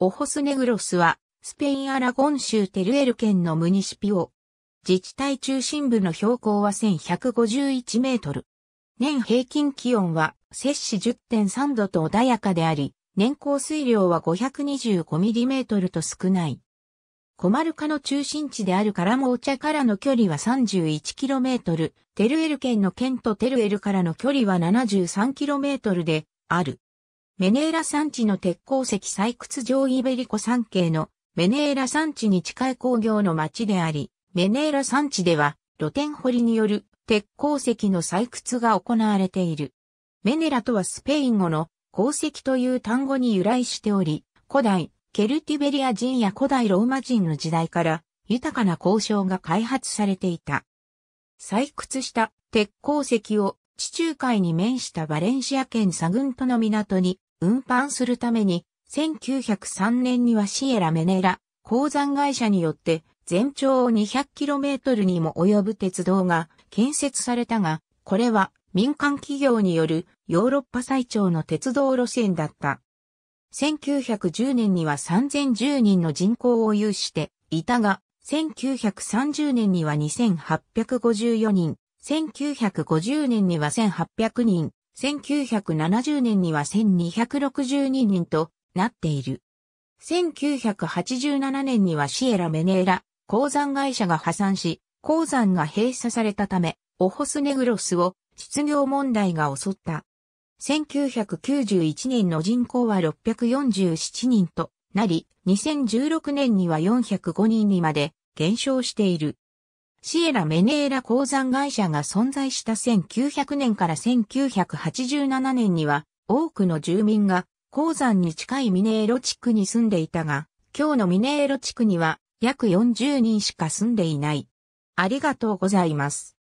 オホスネグロスは、スペイン・アラゴン州テルエル県のムニシピオ。自治体中心部の標高は1151メートル。年平均気温は摂氏10.3度と穏やかであり、年降水量は525ミリメートルと少ない。コマルカの中心地であるカラモーチャからの距離は31キロメートル、テルエル県の県とテルエルからの距離は73キロメートルである。メネーラ山地の鉄鉱石採掘場イベリコ山系のメネーラ山地に近い工業の町であり、メネーラ山地では露天掘りによる鉄鉱石の採掘が行われている。メネラとはスペイン語の鉱石という単語に由来しており、古代ケルティベリア人や古代ローマ人の時代から豊かな交渉が開発されていた。採掘した鉄鉱石を地中海に面したバレンシア県サグントの港に運搬するために、1903年にはシエラメネラ鉱山会社によって全長 200km にも及ぶ鉄道が建設されたが、これは民間企業によるヨーロッパ最長の鉄道路線だった。1910年には3010人の人口を有していたが、1930年には2854人、1950年には1800人、1970年には1262人となっている。1987年にはシエラ・メネーラ、鉱山会社が破産し、鉱山が閉鎖されたため、オホスネグロスを失業問題が襲った。1991年の人口は647人となり、2016年には405人にまで減少している。シエラ・メネーラ鉱山会社が存在した1900年から1987年には、多くの住民が鉱山に近いミネーロ地区に住んでいたが、今日のミネーロ地区には約40人しか住んでいない。ありがとうございます。